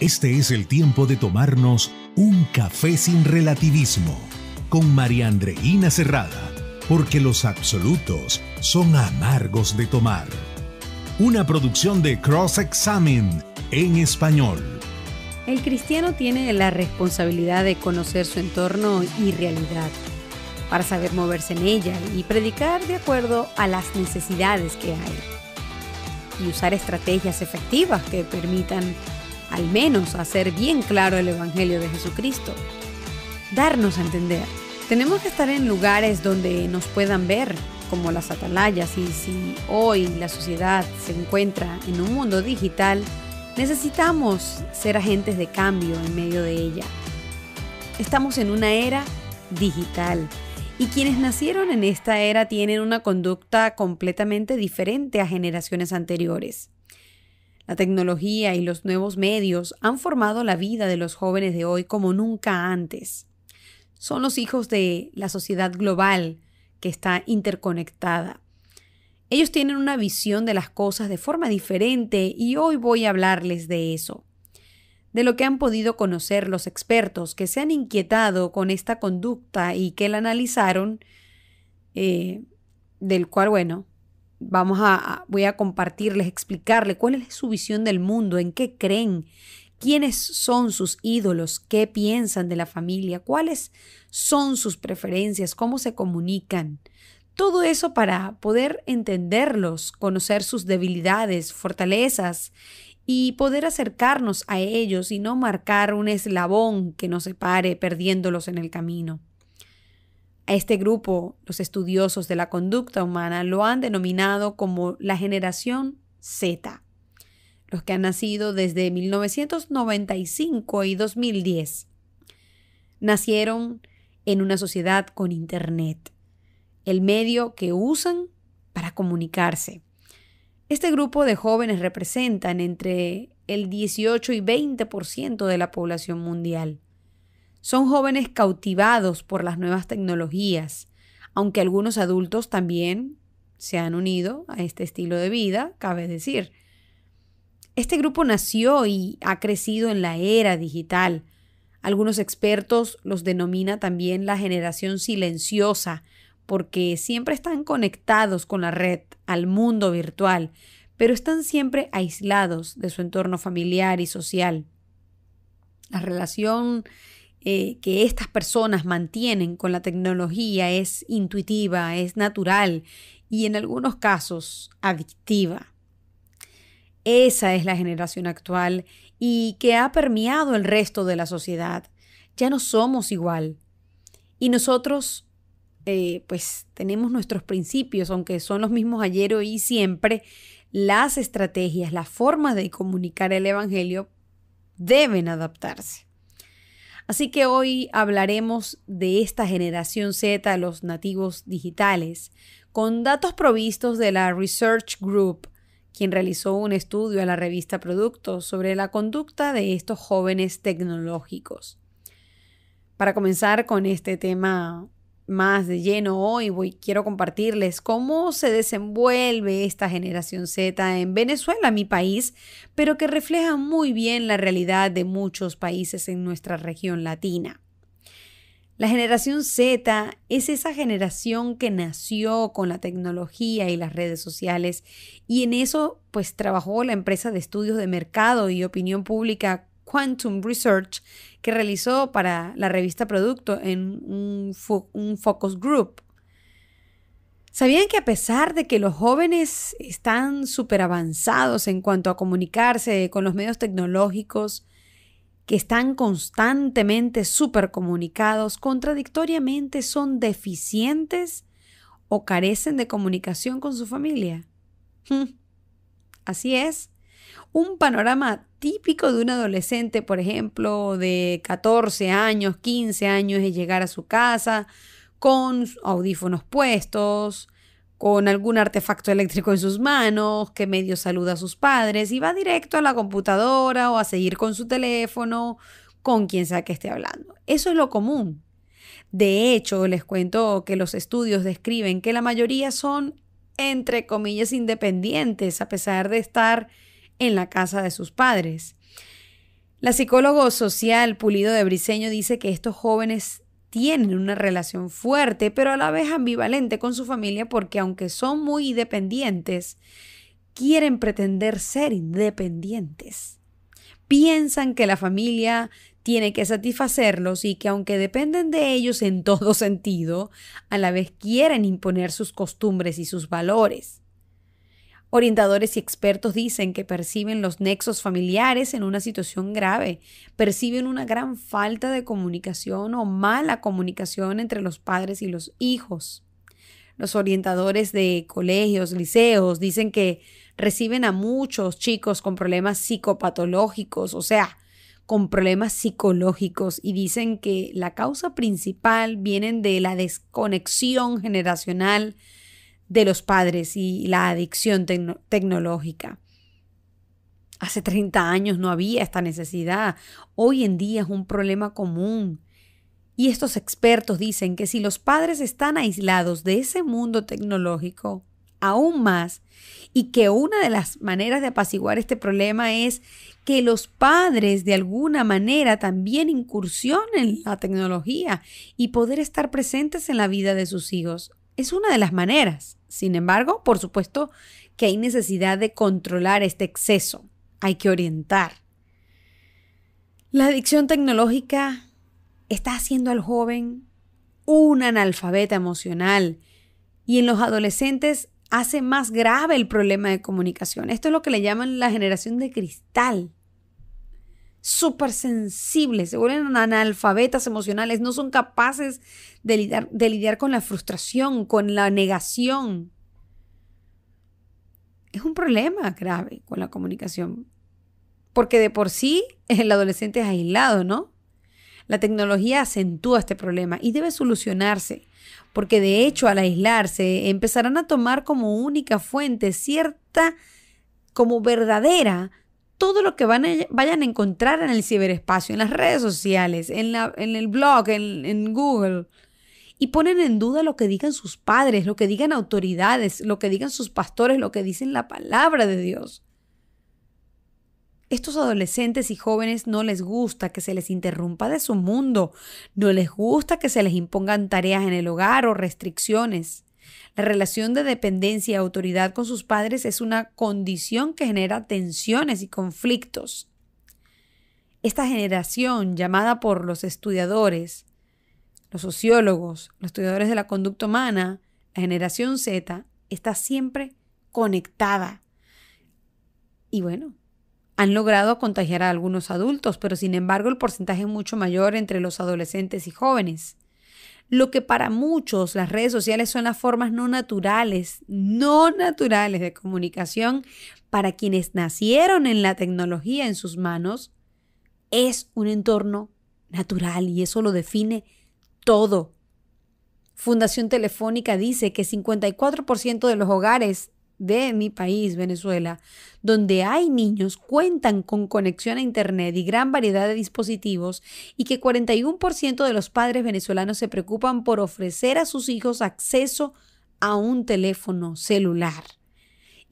Este es el tiempo de tomarnos un café sin relativismo con María Andreína Cerrada, porque los absolutos son amargos de tomar. Una producción de Cross Examen en español. El cristiano tiene la responsabilidad de conocer su entorno y realidad para saber moverse en ella y predicar de acuerdo a las necesidades que hay y usar estrategias efectivas que permitan al menos hacer bien claro el Evangelio de Jesucristo. Darnos a entender. Tenemos que estar en lugares donde nos puedan ver, como las atalayas, y si hoy la sociedad se encuentra en un mundo digital, necesitamos ser agentes de cambio en medio de ella. Estamos en una era digital y quienes nacieron en esta era tienen una conducta completamente diferente a generaciones anteriores. La tecnología y los nuevos medios han formado la vida de los jóvenes de hoy como nunca antes. Son los hijos de la sociedad global que está interconectada. Ellos tienen una visión de las cosas de forma diferente y hoy voy a hablarles de eso de lo que han podido conocer los expertos que se han inquietado con esta conducta y que la analizaron, eh, del cual, bueno, vamos a, voy a compartirles, explicarles cuál es su visión del mundo, en qué creen, quiénes son sus ídolos, qué piensan de la familia, cuáles son sus preferencias, cómo se comunican. Todo eso para poder entenderlos, conocer sus debilidades, fortalezas y poder acercarnos a ellos y no marcar un eslabón que nos separe perdiéndolos en el camino. A este grupo, los estudiosos de la conducta humana lo han denominado como la generación Z, los que han nacido desde 1995 y 2010. Nacieron en una sociedad con Internet, el medio que usan para comunicarse. Este grupo de jóvenes representan entre el 18 y 20% de la población mundial. Son jóvenes cautivados por las nuevas tecnologías, aunque algunos adultos también se han unido a este estilo de vida, cabe decir. Este grupo nació y ha crecido en la era digital. Algunos expertos los denomina también la generación silenciosa, porque siempre están conectados con la red, al mundo virtual, pero están siempre aislados de su entorno familiar y social. La relación eh, que estas personas mantienen con la tecnología es intuitiva, es natural y en algunos casos adictiva. Esa es la generación actual y que ha permeado el resto de la sociedad. Ya no somos igual. Y nosotros, eh, pues, tenemos nuestros principios, aunque son los mismos ayer, y siempre. Las estrategias, las formas de comunicar el Evangelio deben adaptarse. Así que hoy hablaremos de esta generación Z, los nativos digitales, con datos provistos de la Research Group, quien realizó un estudio a la revista Productos sobre la conducta de estos jóvenes tecnológicos. Para comenzar con este tema más de lleno hoy, voy, quiero compartirles cómo se desenvuelve esta generación Z en Venezuela, mi país, pero que refleja muy bien la realidad de muchos países en nuestra región latina. La generación Z es esa generación que nació con la tecnología y las redes sociales y en eso pues trabajó la empresa de estudios de mercado y opinión pública Quantum Research que realizó para la revista Producto en un, focus group. ¿Sabían que a pesar de que los jóvenes están súper avanzados en cuanto a comunicarse con los medios tecnológicos, que están constantemente súper comunicados, contradictoriamente son deficientes o carecen de comunicación con su familia? Así es un panorama típico de un adolescente, por ejemplo, de 14 años, 15 años, es llegar a su casa con audífonos puestos, con algún artefacto eléctrico en sus manos, que medio saluda a sus padres y va directo a la computadora o a seguir con su teléfono, con quien sea que esté hablando. Eso es lo común. De hecho, les cuento que los estudios describen que la mayoría son, entre comillas, independientes, a pesar de estar en la casa de sus padres. La psicólogo social Pulido de Briseño dice que estos jóvenes tienen una relación fuerte, pero a la vez ambivalente con su familia porque aunque son muy independientes, quieren pretender ser independientes. Piensan que la familia tiene que satisfacerlos y que aunque dependen de ellos en todo sentido, a la vez quieren imponer sus costumbres y sus valores. Orientadores y expertos dicen que perciben los nexos familiares en una situación grave, perciben una gran falta de comunicación o mala comunicación entre los padres y los hijos. Los orientadores de colegios, liceos, dicen que reciben a muchos chicos con problemas psicopatológicos, o sea, con problemas psicológicos y dicen que la causa principal viene de la desconexión generacional de los padres y la adicción tecnológica. Hace 30 años no había esta necesidad. Hoy en día es un problema común. Y estos expertos dicen que si los padres están aislados de ese mundo tecnológico, aún más, y que una de las maneras de apaciguar este problema es que los padres de alguna manera también incursionen la tecnología y poder estar presentes en la vida de sus hijos. Es una de las maneras. Sin embargo, por supuesto que hay necesidad de controlar este exceso. Hay que orientar. La adicción tecnológica está haciendo al joven un analfabeta emocional y en los adolescentes hace más grave el problema de comunicación. Esto es lo que le llaman la generación de cristal súper sensibles, se vuelven analfabetas emocionales, no son capaces de lidiar, de lidiar con la frustración, con la negación. Es un problema grave con la comunicación, porque de por sí el adolescente es aislado, ¿no? La tecnología acentúa este problema y debe solucionarse, porque de hecho al aislarse empezarán a tomar como única fuente cierta, como verdadera, todo lo que van vayan a encontrar en el ciberespacio, en las redes sociales, en, el blog, en, en, Google. Y ponen en duda lo que digan sus padres, lo que digan autoridades, lo que digan sus pastores, lo que dicen la palabra de Dios. Estos adolescentes y jóvenes no les gusta que se les interrumpa de su mundo, no les gusta que se les impongan tareas en el hogar o restricciones. La relación de dependencia y autoridad con sus padres es una condición que genera tensiones y conflictos. Esta generación, llamada por los estudiadores, los sociólogos, los estudiadores de la conducta humana, la generación Z, está siempre conectada. Y bueno, han logrado contagiar a algunos adultos, pero sin embargo el porcentaje es mucho mayor entre los adolescentes y jóvenes lo que para muchos las redes sociales son las formas no naturales, no naturales de comunicación, para quienes nacieron en la tecnología en sus manos, es un entorno natural y eso lo define todo. Fundación Telefónica dice que 54% de los hogares de mi país, Venezuela, donde hay niños, cuentan con conexión a Internet y gran variedad de dispositivos y que 41% de los padres venezolanos se preocupan por ofrecer a sus hijos acceso a un teléfono celular.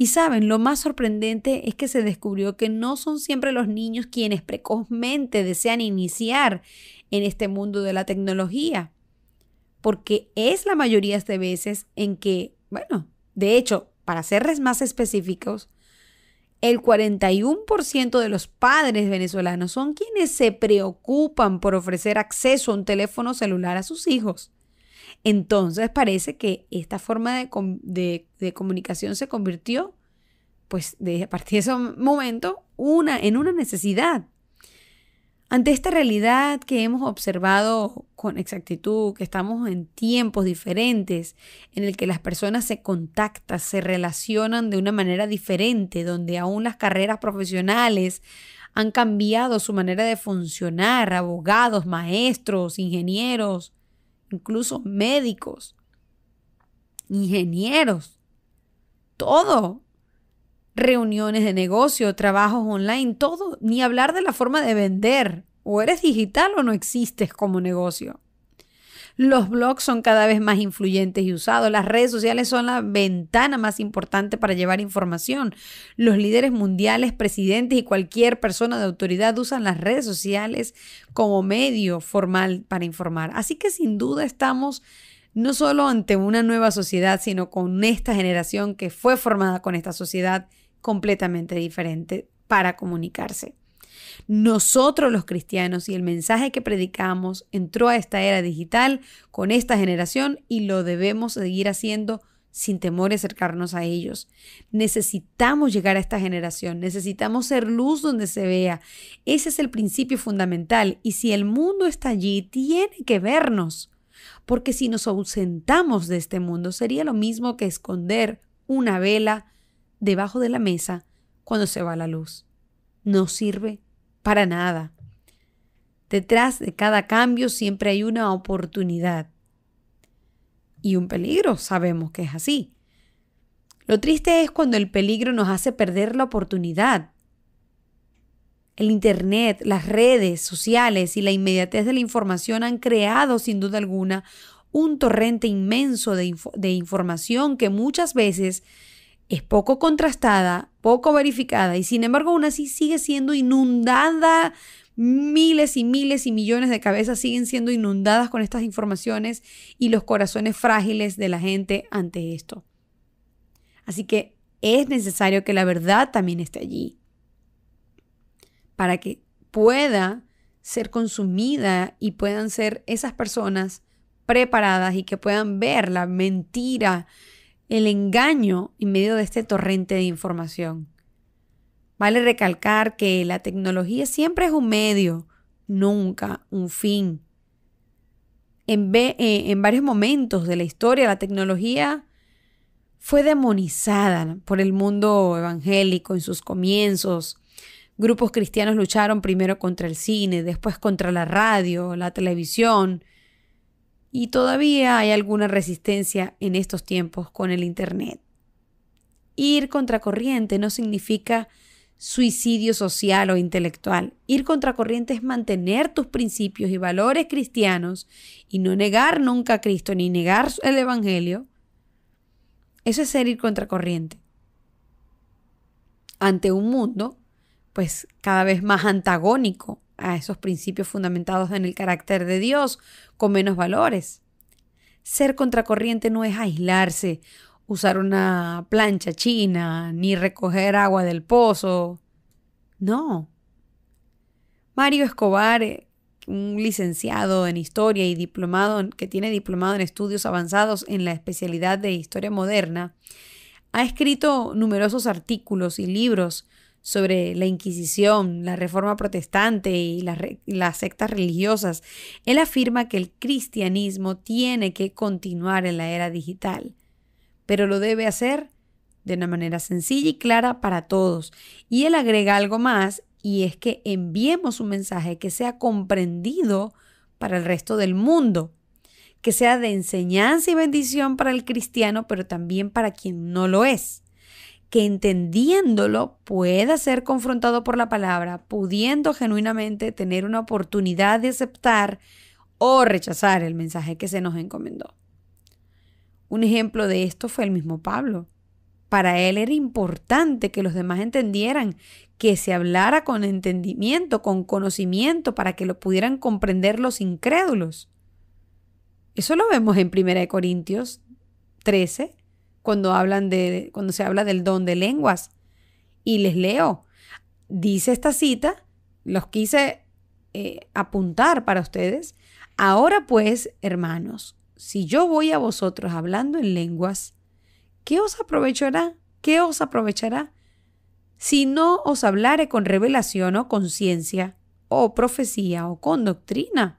Y saben, lo más sorprendente es que se descubrió que no son siempre los niños quienes precozmente desean iniciar en este mundo de la tecnología, porque es la mayoría de veces en que, bueno, de hecho, para serles más específicos, el 41% de los padres venezolanos son quienes se preocupan por ofrecer acceso a un teléfono celular a sus hijos. Entonces parece que esta forma de, comunicación se convirtió, pues de, a partir de ese momento, una, en una necesidad. Ante esta realidad que hemos observado con exactitud, que estamos en tiempos diferentes, en el que las personas se contactan, se relacionan de una manera diferente, donde aún las carreras profesionales han cambiado su manera de funcionar, abogados, maestros, ingenieros, incluso médicos, ingenieros, todo reuniones de negocio, trabajos online, todo, ni hablar de la forma de vender. O eres digital o no existes como negocio. Los blogs son cada vez más influyentes y usados. Las redes sociales son la ventana más importante para llevar información. Los líderes mundiales, presidentes y cualquier persona de autoridad usan las redes sociales como medio formal para informar. Así que sin duda estamos no solo ante una nueva sociedad, sino con esta generación que fue formada con esta sociedad completamente diferente para comunicarse. Nosotros los cristianos y el mensaje que predicamos entró a esta era digital con esta generación y lo debemos seguir haciendo sin temor de acercarnos a ellos. Necesitamos llegar a esta generación, necesitamos ser luz donde se vea. Ese es el principio fundamental y si el mundo está allí, tiene que vernos. Porque si nos ausentamos de este mundo, sería lo mismo que esconder una vela debajo de la mesa cuando se va la luz. No sirve para nada. Detrás de cada cambio siempre hay una oportunidad y un peligro, sabemos que es así. Lo triste es cuando el peligro nos hace perder la oportunidad. El Internet, las redes sociales y la inmediatez de la información han creado, sin duda alguna, un torrente inmenso de, información que muchas veces es poco contrastada, poco verificada y sin embargo aún así sigue siendo inundada. Miles y miles y millones de cabezas siguen siendo inundadas con estas informaciones y los corazones frágiles de la gente ante esto. Así que es necesario que la verdad también esté allí para que pueda ser consumida y puedan ser esas personas preparadas y que puedan ver la mentira el engaño en medio de este torrente de información. Vale recalcar que la tecnología siempre es un medio, nunca un fin. En, eh, en, varios momentos de la historia la tecnología fue demonizada por el mundo evangélico en sus comienzos. Grupos cristianos lucharon primero contra el cine, después contra la radio, la televisión, y todavía hay alguna resistencia en estos tiempos con el Internet. Ir contracorriente no significa suicidio social o intelectual. Ir contracorriente es mantener tus principios y valores cristianos y no negar nunca a Cristo ni negar el Evangelio. Eso es ser ir contracorriente. Ante un mundo, pues cada vez más antagónico a esos principios fundamentados en el carácter de Dios con menos valores. Ser contracorriente no es aislarse, usar una plancha china, ni recoger agua del pozo. No. Mario Escobar, eh, un licenciado en historia y diplomado que tiene diplomado en estudios avanzados en la especialidad de historia moderna, ha escrito numerosos artículos y libros sobre la Inquisición, la Reforma Protestante y las, sectas religiosas, él afirma que el cristianismo tiene que continuar en la era digital, pero lo debe hacer de una manera sencilla y clara para todos. Y él agrega algo más y es que enviemos un mensaje que sea comprendido para el resto del mundo, que sea de enseñanza y bendición para el cristiano, pero también para quien no lo es que entendiéndolo pueda ser confrontado por la palabra, pudiendo genuinamente tener una oportunidad de aceptar o rechazar el mensaje que se nos encomendó. Un ejemplo de esto fue el mismo Pablo. Para él era importante que los demás entendieran, que se hablara con entendimiento, con conocimiento, para que lo pudieran comprender los incrédulos. Eso lo vemos en 1 Corintios 13, cuando hablan de cuando se habla del don de lenguas y les leo dice esta cita los quise eh, apuntar para ustedes ahora pues hermanos si yo voy a vosotros hablando en lenguas qué os aprovechará qué os aprovechará si no os hablare con revelación o conciencia o profecía o con doctrina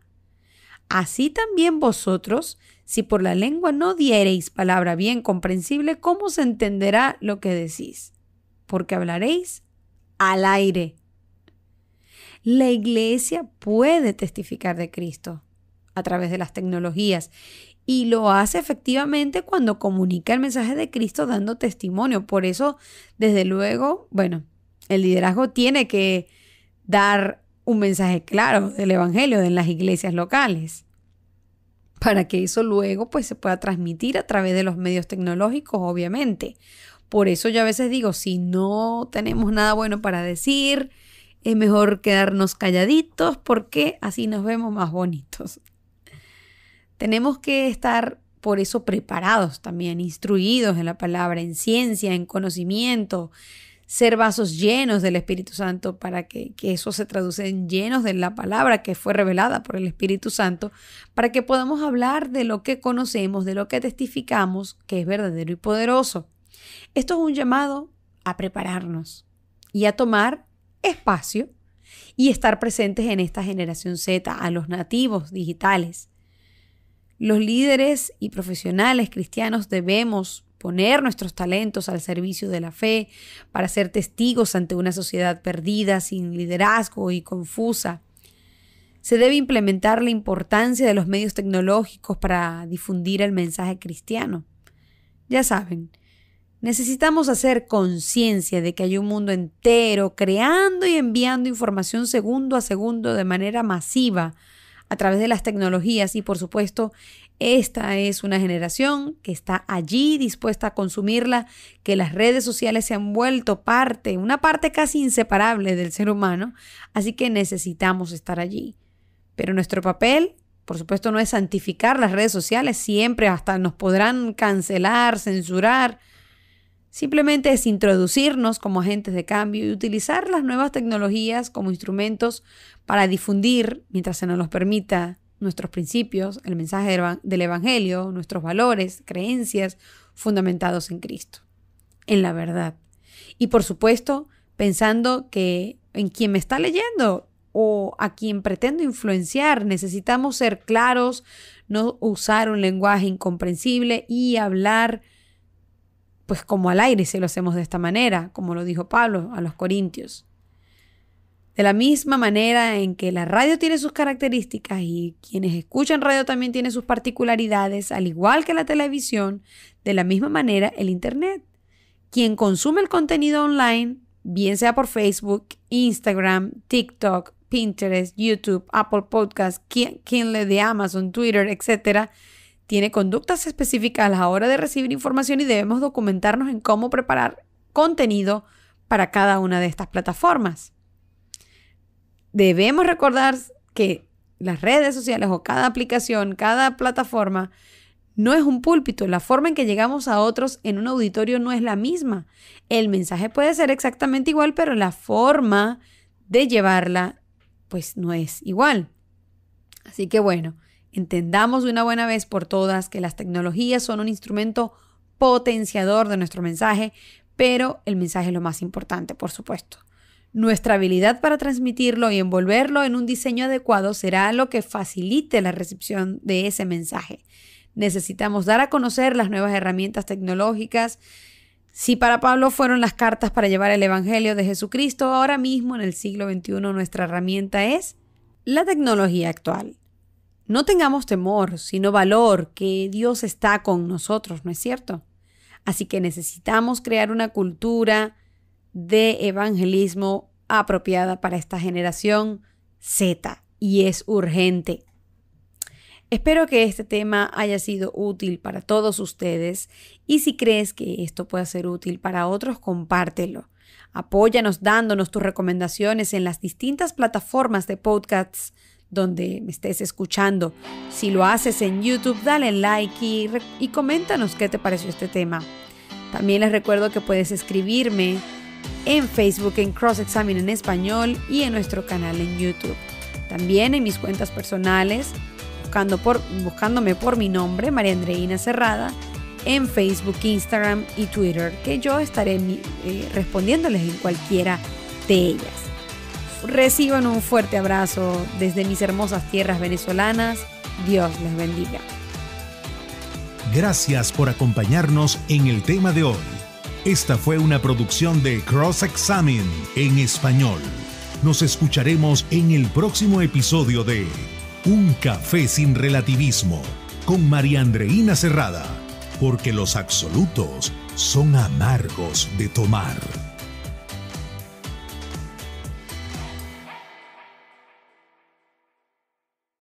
Así también vosotros, si por la lengua no diereis palabra bien comprensible, ¿cómo se entenderá lo que decís? Porque hablaréis al aire. La iglesia puede testificar de Cristo a través de las tecnologías y lo hace efectivamente cuando comunica el mensaje de Cristo dando testimonio. Por eso, desde luego, bueno, el liderazgo tiene que dar un mensaje claro del Evangelio en las iglesias locales, para que eso luego pues se pueda transmitir a través de los medios tecnológicos, obviamente. Por eso yo a veces digo, si no tenemos nada bueno para decir, es mejor quedarnos calladitos porque así nos vemos más bonitos. Tenemos que estar por eso preparados también, instruidos en la palabra, en ciencia, en conocimiento, ser vasos llenos del Espíritu Santo para que, eso se traduce en llenos de la palabra que fue revelada por el Espíritu Santo, para que podamos hablar de lo que conocemos, de lo que testificamos, que es verdadero y poderoso. Esto es un llamado a prepararnos y a tomar espacio y estar presentes en esta generación Z, a los nativos digitales. Los líderes y profesionales cristianos debemos poner nuestros talentos al servicio de la fe, para ser testigos ante una sociedad perdida, sin liderazgo y confusa. Se debe implementar la importancia de los medios tecnológicos para difundir el mensaje cristiano. Ya saben, necesitamos hacer conciencia de que hay un mundo entero creando y enviando información segundo a segundo de manera masiva a través de las tecnologías y por supuesto esta es una generación que está allí dispuesta a consumirla, que las redes sociales se han vuelto parte, una parte casi inseparable del ser humano, así que necesitamos estar allí. Pero nuestro papel, por supuesto, no es santificar las redes sociales, siempre hasta nos podrán cancelar, censurar, Simplemente es introducirnos como agentes de cambio y utilizar las nuevas tecnologías como instrumentos para difundir, mientras se nos los permita, nuestros principios, el mensaje del Evangelio, nuestros valores, creencias fundamentados en Cristo, en la verdad. Y por supuesto, pensando que en quien me está leyendo o a quien pretendo influenciar, necesitamos ser claros, no usar un lenguaje incomprensible y hablar pues como al aire se lo hacemos de esta manera, como lo dijo Pablo a los Corintios. De la misma manera en que la radio tiene sus características y quienes escuchan radio también tiene sus particularidades, al igual que la televisión, de la misma manera el Internet. Quien consume el contenido online, bien sea por Facebook, Instagram, TikTok, Pinterest, YouTube, Apple Podcasts, Kindle de Amazon, Twitter, etcétera tiene conductas específicas a la hora de recibir información y debemos documentarnos en cómo preparar contenido para cada una de estas plataformas. Debemos recordar que las redes sociales o cada aplicación, cada plataforma, no es un púlpito. La forma en que llegamos a otros en un auditorio no es la misma. El mensaje puede ser exactamente igual, pero la forma de llevarla, pues no es igual. Así que bueno, Entendamos de una buena vez por todas que las tecnologías son un instrumento potenciador de nuestro mensaje, pero el mensaje es lo más importante, por supuesto. Nuestra habilidad para transmitirlo y envolverlo en un diseño adecuado será lo que facilite la recepción de ese mensaje. Necesitamos dar a conocer las nuevas herramientas tecnológicas. Si para Pablo fueron las cartas para llevar el Evangelio de Jesucristo, ahora mismo en el siglo XXI nuestra herramienta es la tecnología actual. No tengamos temor, sino valor, que Dios está con nosotros, ¿no es cierto? Así que necesitamos crear una cultura de evangelismo apropiada para esta generación Z y es urgente. Espero que este tema haya sido útil para todos ustedes y si crees que esto pueda ser útil para otros, compártelo. Apóyanos dándonos tus recomendaciones en las distintas plataformas de podcasts donde me estés escuchando. Si lo haces en YouTube, dale like y, y coméntanos qué te pareció este tema. También les recuerdo que puedes escribirme en Facebook en Cross Examen en español y en nuestro canal en YouTube. También en mis cuentas personales, buscando por, buscándome por mi nombre, María Andreina Cerrada, en Facebook, Instagram y Twitter, que yo estaré eh, respondiéndoles en cualquiera de ellas. Reciban un fuerte abrazo desde mis hermosas tierras venezolanas. Dios les bendiga. Gracias por acompañarnos en el tema de hoy. Esta fue una producción de Cross Examine en español. Nos escucharemos en el próximo episodio de Un café sin relativismo con María Andreina Cerrada, porque los absolutos son amargos de tomar.